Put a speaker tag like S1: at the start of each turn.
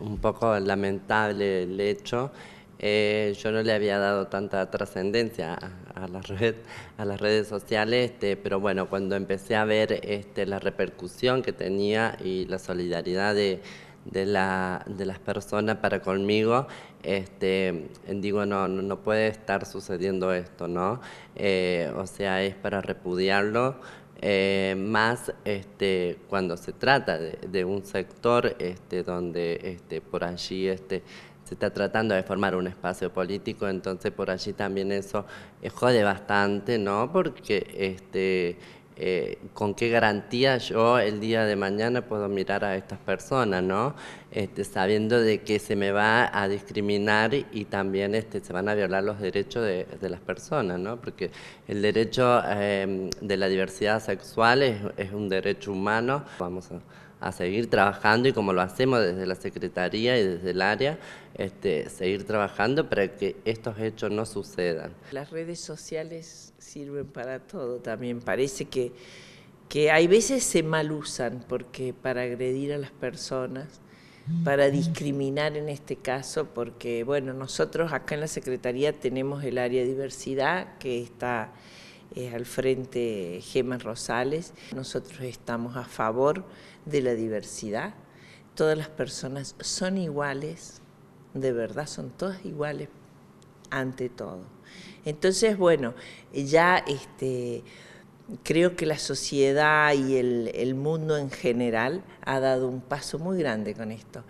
S1: un poco lamentable el hecho. Eh, yo no le había dado tanta trascendencia a, la a las redes sociales, este, pero bueno, cuando empecé a ver este, la repercusión que tenía y la solidaridad de, las personas para conmigo, este, digo, no, no puede estar sucediendo esto, ¿no? Eh, o sea, es para repudiarlo. Eh, más este, cuando se trata de, un sector este, donde este, por allí este, se está tratando de formar un espacio político, entonces por allí también eso eh, jode bastante, ¿no? Porque este, eh, con qué garantía yo el día de mañana puedo mirar a estas personas, ¿no? Este, sabiendo de que se me va a discriminar y también este, se van a violar los derechos de, las personas, ¿no? Porque el derecho eh, de la diversidad sexual es, es un derecho humano. Vamos a a seguir trabajando y como lo hacemos desde la Secretaría y desde el área, este, seguir trabajando para que estos hechos no sucedan.
S2: Las redes sociales sirven para todo también.
S1: Parece que,
S2: que hay veces se mal usan porque para agredir a las personas para discriminar en este caso, porque bueno, nosotros acá en la Secretaría tenemos el área de diversidad que está al frente Gemas Rosales. Nosotros estamos a favor de la diversidad. Todas las personas son iguales, de verdad son todas iguales ante todo. Entonces, bueno, ya este, creo que la sociedad y el, el mundo en general ha dado un paso muy grande con esto.